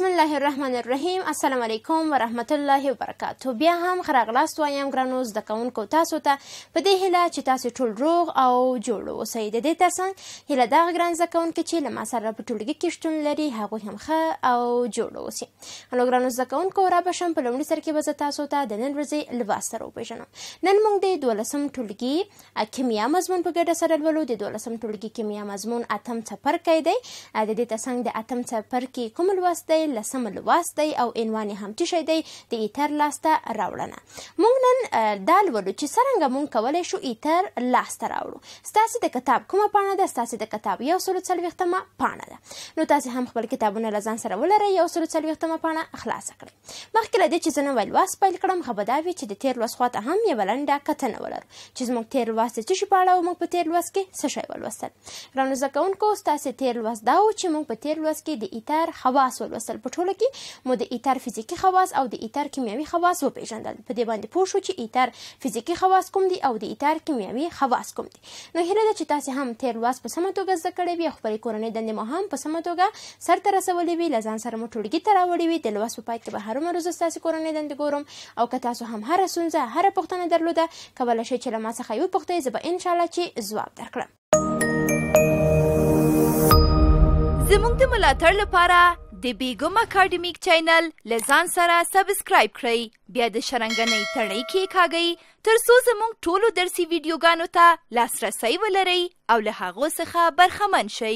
بسم الله الرحمن الرحیم السلام علیکم ورحمت الله وبرکاتو بیا هم خراغلاست وایم ګرانو زده کوونکو تاسو ته په دې هیله چې تاسو ټول روغ او جوړ اوسئ د دې ترڅنګ هیله دا ګران زده کوونکي چې له ما سره په ټولګي کې شتون لري هغوی هم ښه او جوړ اوسي هلو ګرانو زده کوونکو را به شم په لومړي سر کې به زه تاسو ته د نن ورځې لباس سره وپېژنم نن موږ د دولسم ټولګي کیمیا مضمون په ګډه سره لولو د دولسم ټولګي کیمیا مضمون اتم څپرکی دی د دې ترڅنګ د اتم څپرکي کوم لوست دی لسم لوست دی او عنوان هم تشې دی د ایتر لاسته راوړنه موږ نن دا لولو چې څنګه موږ کولای شو ایتر لاسته راوړو ستاسو د کتاب کومه پاڼه ده ستاسو د کتاب یو سل څلوېښتمه پاڼه ده نو تاسو هم خپل کتابونه له ځان سره ولرئ یو سل څلوېښتمه پاڼه خلاص کړئ مخکې له دې چې زه نوی لوست پیل کړم ښه به دا وي چې د تېر لوست خواته هم یوه لنډه کتنه ولرو چې زموږ تېر لوست څه شي په اړه او موږ په تېر لوست کې څه شی ولوستل ګرانو زده کوونکو ستاسو تېر لوست دا و چې موږ په تېر لوست کې د ایتر خواص ولوستل په ټوله کې مو د ایتر فزیکی خواص او د ایتر کیمیاوي خواص وپیژندل په دې باندې پوه شو چې ایتر فزیکی خواص کوم دي او د ایتر کیمیاوي خواص کوم دي نو هیله ده چې تاسو هم تیر لوس په سمه توګه زده کړئ وي خپل کورنۍ دندې مو هم په سمه توګه سرته رسولې وي لزان سره مو ټولګي ته راوړې وي د لوس په پای کې به هر مرزه تاسو کورنۍ دندې ګورم او که تاسو هم هر سنځه هر پښتنه درلوده کولای شئ چې له ما څخه یو پښتې زه به ان شاء الله چې ځواب درکړم زموږ د ملاتړ لپاره د بیګم اکیډمیک چینل لزان سره سبسکرایب کړئ بیا د شرنګنې تڼۍ کې کاږئ ترڅو زموږ ټولو درسي ویډیوګانو ته لاسرسی ولرئ او له هغو څخه برخمن شئ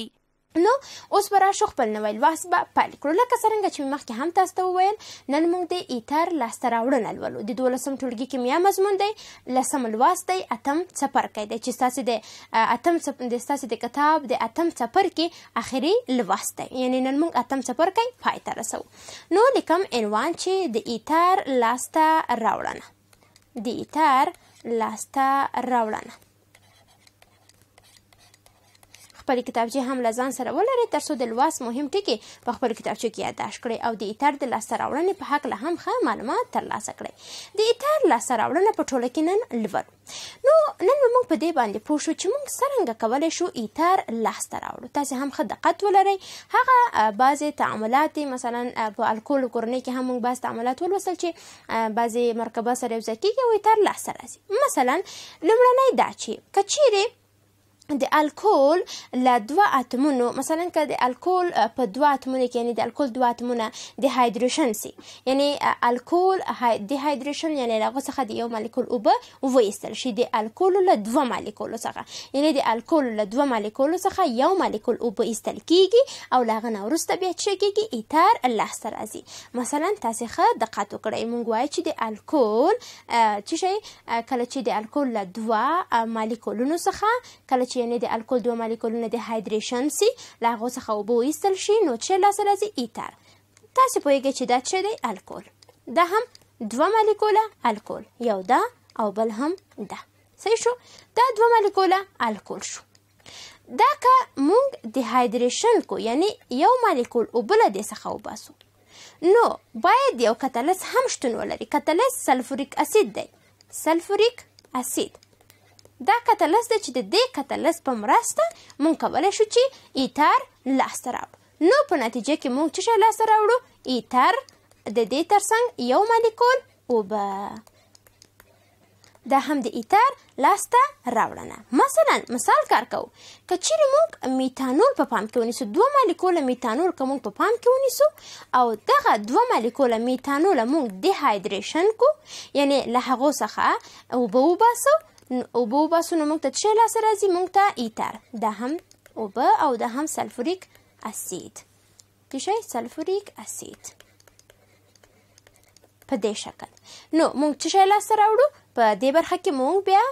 نو اوس به راشو خپل نوی لوست به پیل کړو لکه څرنګه چې مخکې هم تاسو ته وویل نن موږ د ایتر لاسته راوړنه لولو د دولسم ټولګي کیمیا مضمون دی لسم لوست دی اتم څپرکی دی چې ستاسې د اتم د ستاسې د کتاب د اتم څپرکي اخري لوست دی یعنی نن موږ اتم څپرکی پای ته رسو نو لیکم عنوان چې د ایتر لاسته راوړنه د ایتر لاسته راوړنه خپل کتابچې هم له ځان سره ولرئ ترڅو د لوست مهم ټکي په خپل کتابچو کې یادداشت کړئ او د ایتر د لاسته راوړنې په هکله هم ښه معلومات ترلاسه کړئ د ایتر لاسته راوړنه په ټوله کې نن لور نو نن موږ په دې باندې پوه شو چې موږ څنګه کولی شو ایتر لاسته راوړو تاسو هم ښه دقت ولرئ هغه بعضې تعاملات مثلا په الکول کورنۍ کې هم موږ بعض تعاملات ولوستل چې بعضې مرکبه سره یو ځای کېږي او ایتر لاسته راځي مثلا لومړنی دا چې که چیرې د الکول له دوه اتمونو مثلا که د الکول په دوه اتمونو کې یعنی د الکول دوه اتمونه د هایدروشن سي یعنی الکول د هایدروشن یعنی له څخه د یو مالیکول اوبه وایستل شي د الکول له دوه مالیکول څخه یعنی د الکول له دوه مالیکول څخه یو مالیکول اوبه ایستل کیږي او لاغه نه ورسته بیا چې کیږي ایتار له سره راځي مثلا تاسو ښه دقت وکړئ مونږ وایو چې د الکول چې شي کله چې د الکول له دوه مالیکولونو څخه کله چې یعنی د الکل دوه مالیکولونه د هایدریشن سي له هغو څخه اوبه وایستل شي نو چې لاسه راځي ایتر تاسې پوهیږئ چې دا څه دی الکول دا هم دوه مالیکوله الکول یو دا او بل هم دا صحیح شو دا دوه مالیکوله الکول شو دا که مونږ د هایدریشن کو یعنی یو مالیکول اوبه له دې څخه وباسو نو باید یو کتلس هم شتون ولري کتلس سلفوریک اسید دی سلفوریک اسید دا کتلس ده چې د دې کتلس په مرسته مونږ کولی شو چې ایتر لاسته راوړو نو په نتیجه کې مونږ څه شی لاسته راوړو ایتر د دې ترڅنګ یو مالیکول اوبه دا هم د ایتر لاسته راوړنه مثلا مثال کار کوو که چیرې موږ میتانول په پا پام کې ونیسو دوه مالیکوله میتانول که موږ په پا پام کې ونیسو او دغه دوه مالیکوله میتانول موږ ډیهایدریشن کو یعنی له هغو څخه اوبه وباسو اوبه وباسو نو موږ ته څه لاسه راځي موږ ته ایتر دا هم اوبه او دا هم سلفوریک اسید څه شی سلفوریک اسید په دې شکل نو موږ څه شی لاسه راوړو په دې برخه کې موږ بیا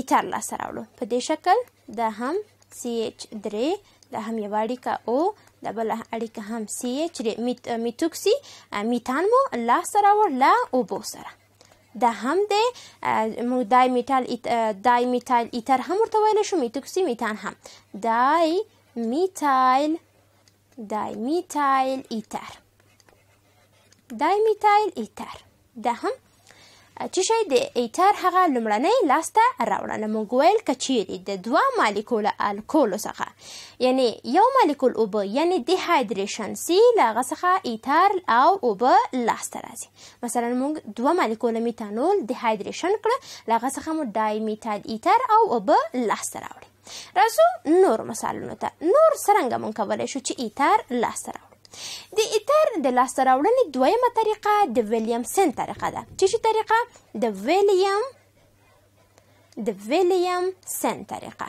ایتر لاسه راوړو په دې شکل دا هم CH 3 دا هم یو اړیکه او دا بل اړیکه هم CH 3 میتوکسي میتان مو لاسه راوړ لا اوبو سره د هم ده موږ دای میټال دای ایتر هم ورته ویل شو میتان هم دای میتایل دای میتایل ایتر دای میتایل ایتر ده هم چې شي د ایتر هغه لمړنۍ لاسته راوړل موږ ویل کچېری د دوه مالیکول الکول څخه یعنی یو مالیکول او به یعنی د هایدریشن سی لغه څخه ایتر او او به لاسته راځي مثلا موږ دوه مالیکول میتانول د هایدریشن کړ لغه څخه مو دای میتاد ایتر او او به لاسته راوړي راځو نور مثالونو ته نور څنګه مونږ کولای شو چې ایتر لاسته راوړو د ایتر د لاسته راوړنې دویمه طریقه د ویلیام سن طریقه ده چې شي طریقه د ویلیام د ویلیام سن طریقه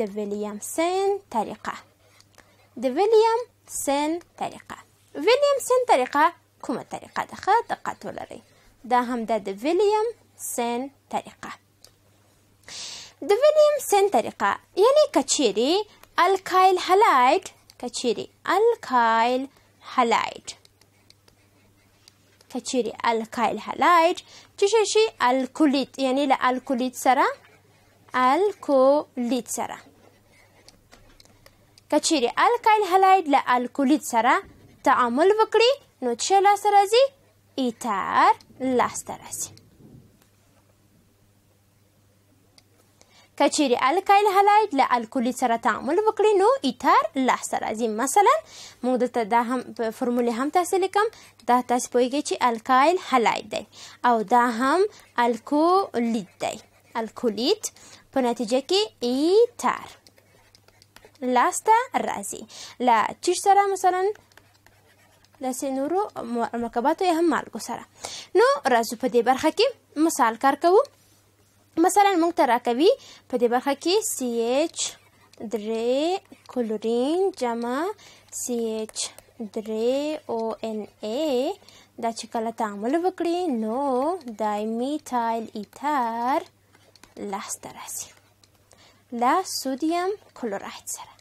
د ویلیام سن طریقه د ویلیام سن طریقه ویلیام سن طریقه کومه طریقه ده ښه دقت ولرئ دا هم د ویلیام سن طریقه د ویلیام سن طریقه یعنی کچېری الکایل هلایډ كتشيري الكايل هالايد كتشيري الكايل هلايج تشيشي الكوليت يعني لا الكوليت سرا الكوليت سرا كتشيري الكايل هالايد لا الكوليت سرا تعامل بكري نوتشيلا سرازي إيتار لاسترازي کچېری الکایل هلاید له الکولي سره تعامل وکړي نو ایتار لحظه راځي مثلا موږ دلته دا هم فرمولې هم تاسو لیکم دا تاسو پوهیږئ چې الکایل هلاید دی او دا هم الکولید دی الکولید په نتیجه کې ایتار لاسته راځي لا چې سره مثلا د سینورو مرکباتو یا هم مالګو سره نو راځو په دې برخه کې مثال کار کوو مثلا موږ ته راکوي په دې برخه کې سی ایچ درې کلورین جمع سی ایچ درې او ان ای دا چې کله تعامل وکړي نو دای میتایل ایتر لاسته راځي له سودیم کلوراید سره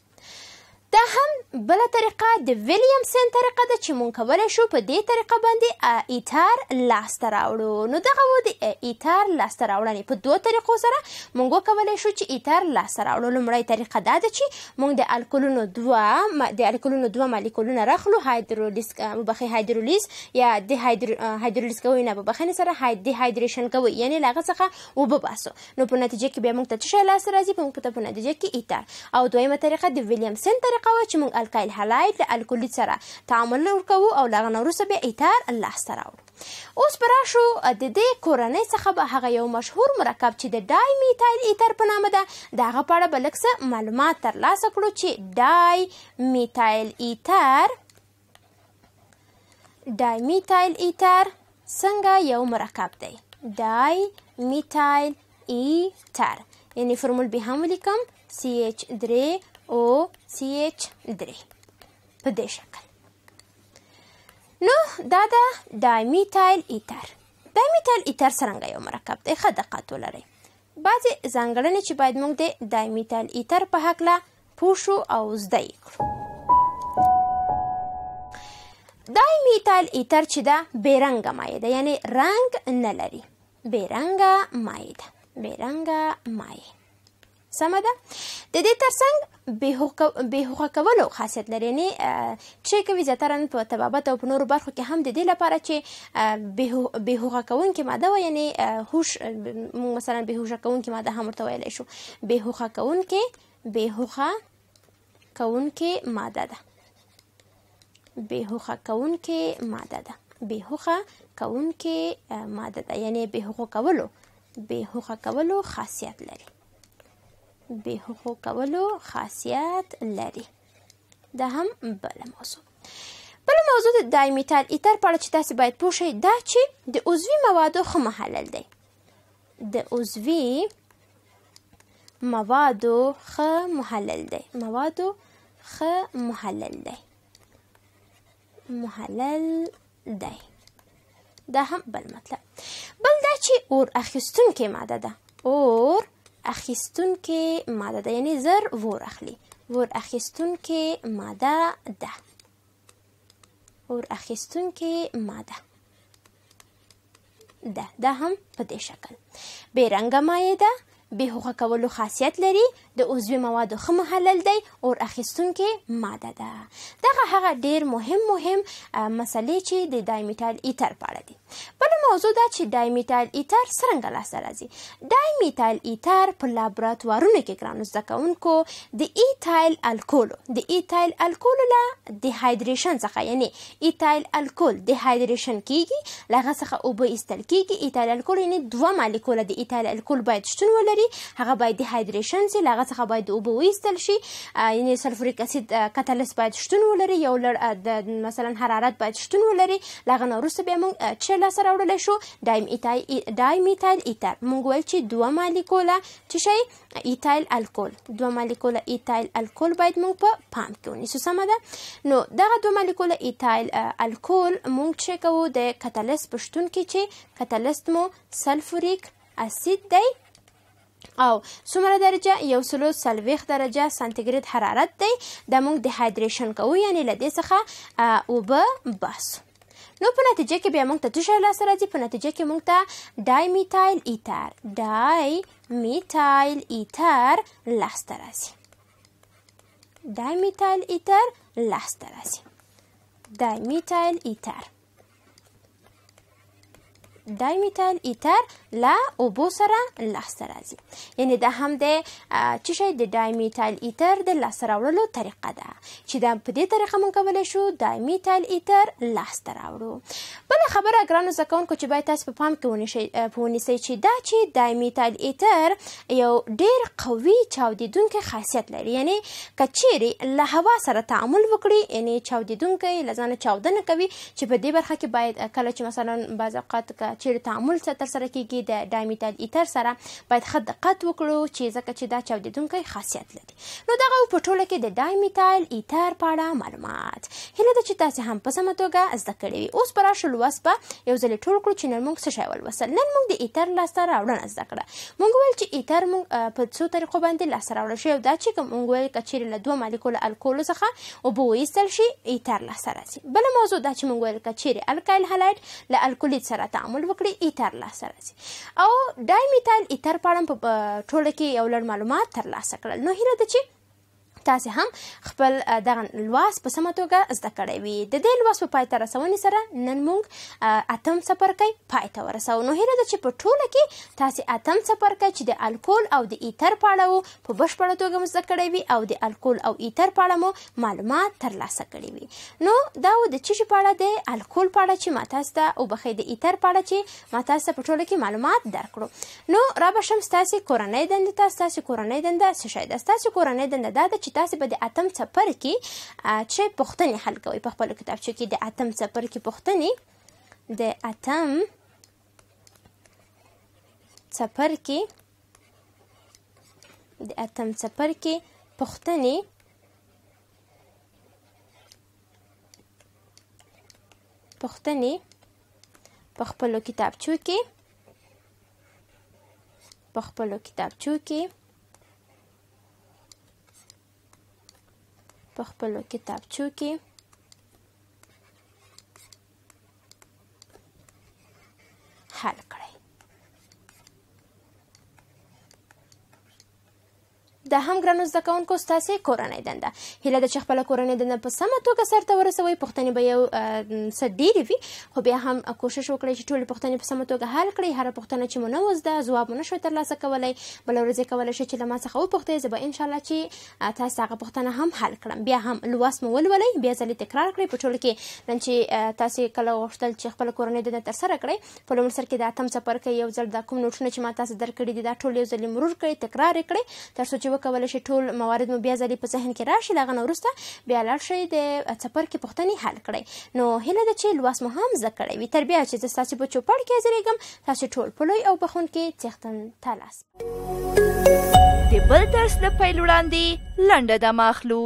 دا هم بله طریقه د ویلیامسن طریقه ده چې مونږ کولی شو په دې طریقه باندې ایتار لاسته راوړو نو دغه و د ایتار لاسته راوړنې په دوو طریقو سره مونږ وکولی شو چې ایتار لاسته راوړو لومړۍ طریقه دا ده چې مونږ د الکولونو دوه د الکولونو دوه مالیکولونه راخلو هایدرولیز بخې هایدرولیز یا د هایدرولیز کوي نه په بخنې سره د هایدریشن کوي یعنی لاغه څخه وبه باسو نو په نتیجه کې بیا مونږ ته څه لاسته راځي په نتیجه کې ایتار او دویمه طریقه د ویلیامسن طریقه طریقه وه چې موږ الکایل هلاید له الکولید سره تعامل ورکوو او له هغه نه وروسته بیا ایتار الله سره راوړو اوس به راشو د دې کورنۍ څخه به هغه یو مشهور مرکب چې د ډای میتایل ایتر په نامه ده د هغه په اړه به لږ څه معلومات ترلاسه کړو چې ډای میتایل ایتر ډای میتایل ایتر څنګه یو مرکب دی ډای میتایل ایتر یعنی فرمول به هم ولیکم CH3 او سي اتش درې په دې شکل نو دا د دایمي تایل ایتر دایمي تایل ایتر څنګه یو مرکب دی ښه دقت ولرئ بعضې ځانګړنې چې باید موږ د دایمي تایل ایتر په هکله پوښو او زده کړو دایمي تایل ایتر چې دا بیرنګه مایع ده یعنی رنګ نه لري بیرنګه مایع ده بیرنګه مایع سمه ده د دې ترڅنګ بې هوښه کولو خاصیت لري یعنی چې کوي زیاتره په طبابت او په نورو برخو کې هم د دې لپاره چې بې هوښه کوونکې ماده وه یعنی هوش مثلا بې هوښه کوونکې ماده هم ورته ویلی شو بې هوښه کوونکې بې هوښه کوونکې ماده ده بې هوښه کوونکې ماده ده بې هوښه کوونکې ماده ده یعنی بې هوښه کولو بې هوښه کولو خاصیت لري بې هوخو کولو خاصیت لري دا هم بله موضوع بله موضوع د دایمیتال ایتر په اړه چې تاسو باید پوه شئ دا چې د عضوي موادو ښه محلل دی د عضوي موادو ښه محلل دی موادو ښه محلل دی محلل دی دا هم بل مطلب بل دا چې اور اخیستونکې ماده ده اور اخیستونکې ماده ده یعنی زر ور اخلي ور اخیستونکې ماده ده ور اخیستونکې ماده ده دا هم په دې شکل بې رنګه مایع ده بې هوښه کولو خاصیت لري د عضوي موادو خه محلل دی او اخیستونکې ماده ده دغه هغه ډیر مهم مهم مسلې چې د دایمیتال ایتر په اړه دي بل موضوع دا چې دایمیتال ایتر څنګه لاسته راځي دایمیتال ایتر په لابراتوارونو کې ګرانو زده کوونکو د ایتایل الکول د ایتایل الکول له د هایدریشن څخه یعنی ایتایل الکول د هایدریشن کیږي لغه څخه او به ایستل کیږي ایتایل الکول یعنی دوه مالیکول د ایتایل الکول باید شتون ولري هغه باید د هایدریشن سي لغه څخه باید اوبه وایستل شي یعنی سلفوریک اسید کټالیست باید شتون ولري یو لړ مثلا حرارت باید شتون ولري لغه نه روسه به موږ چې لا سره وړل شو دایم ایتایل دایم ایتایل ایتر موږ ول چې دوه مالیکوله چې شي ایتایل الکول دوه مالیکوله ایتایل الکول باید موږ په پام کې ونیسو سمه ده نو دغه دوه مالیکوله ایتایل الکول موږ چې کوو د کټالیست پښتون کې چې کټالیست مو سلفوریک اسید دی او څومره درجه یو سلو سلويخ درجه سانتیګرید حرارت دی د موږ د هایډریشن کوو یعنی لدې څخه او به بس نو په نتیجه کې بیا موږ ته څه لاس راځي په نتیجه کې موږ ته ډای میتایل ایتر ډای میتایل ایتر لاس راځي ډای میتایل ایتر لاس راځي ډای میتایل ایتر ډای میتایل ایتر له اوبو سره لاسته راځي یعنی دا هم د چې شي د ډایمیتال ایتر د لاسته راوړلو طریقه ده چې دا په دې طریقه مونږ کولای شو ډایمیتال ایتر لاسته راوړو بل خبره ګرانو زکونکو چې باید تاسو په پام کې ونیسئ په ونیسئ چې دا چې ډایمیتال ایتر یو ډیر قوي چاودیدونکو خاصیت لري یعنی کچيري له هوا سره تعامل وکړي یعنی چاودیدونکو لزانه چاودنه کوي چې په دې برخه کې باید کله چې مثلا بعض اوقات چې تعامل سره تر سره کیږي کې د ډایمیتال ایتر سره باید ښه دقت وکړو چې ځکه چې دا چاودیدونکی خاصیت لري نو دغه په ټوله کې د ډایمیتال ایتر په اړه معلومات هله د چې تاسو هم په سمه توګه زده کړی وي اوس پر شل وس په یو ځل ټول کړو چې نن موږ څه شی ولوسل نن موږ د ایتر لاسته راوړنه زده کړه موږ ویل چې ایتر موږ په څو طریقو باندې لاسته راوړل شي دا چې موږ ویل کچیر له دوه مالیکول الکول څخه او بو ویستل شي ایتر لاسته راځي بل موضوع دا چې موږ ویل کچیر الکایل هلاید له الکولید سره تعامل وکړي ایتر لاسته راځي او ډای میتایل ایتر په اړه په ټوله کې یو لړ معلومات ترلاسه کړل نو هیله ده چې تاسې هم خپل دغه لواس په سمه توګه زده کړی وي د دې لواس په پای ته رسونې سره نن موږ اتم څپرکی پای ته ورسو نو هیله ده چې په ټوله کې تاسې اتم څپرکی چې د الکول او د ایتر په اړه وو په بشپړه توګه مو زده کړی وي او د الکول او ایتر په اړه مو معلومات ترلاسه کړي وي نو دا و د چشي په اړه د الکول په اړه چې ما تاسو ته او بخې د ایتر په اړه چې ما تاسو په ټوله کې معلومات درکړو نو را به شم ستاسې کورنۍ دنده ته ستاسې کورنۍ دنده څه شی ده ستاسې کورنۍ دنده دا ده چې تاسو به د اتم څپرکي کې چې پوښتنې حل کوئ په خپلو کتابچو کې د اتم څپرکي پوښتنې د اتم څپرکي د اتم څپرکي پوښتنې پوښتنې په خپلو کتابچو کې په خپلو کتابچو کې په خپلو کتابچو کې حل کړئ د هم ګرانو زده کوونکو ستاسې کورنۍ دنده هیله ده چې خپله کورنۍ دنده په سمه توګه سرته ورسوئ پوښتنې به یو څه ډېرې وي خو بیا هم کوشش وکړئ چې ټولې پوښتنې په سمه توګه حل کړئ هره پوښتنه چې مو نه وزده ځواب مو نه شوی ترلاسه کولی بله ورځ کولی شئ چې له ما څخه وپوښتئ زه به انشاءالله چې تاسو هغه پوښتنه هم حل کړم بیا هم لوست مو ولولئ بیا ځلې تکرار کړئ په ټولو کې نن چې تاسو کله غوښتل چې خپل کورنۍ دنده ترسره کړئ په لومړي سر کې د اتم څپرکی یو ځل دا کوم نوټونه چې ما تاسو درکړي دي دا ټول یو ځل مرور کړئ تکرار یې کړئ تر څو چې وکولی شئ ټول موارد مو بیا ځلې په ذهن کې راشي د هغه نه وروسته بیا لاړ شئ د څپرکي پوښتنې حل کړئ نو هیله ده چې لوست مو هم زده کړی وي تر بیا چې زه ستاسې په چوپړ کې حاضرېږم تاسې ټول په لوی او بخونکي څښتن تالاس د بل درس د پیل وړاندې لنډه دمه اخلو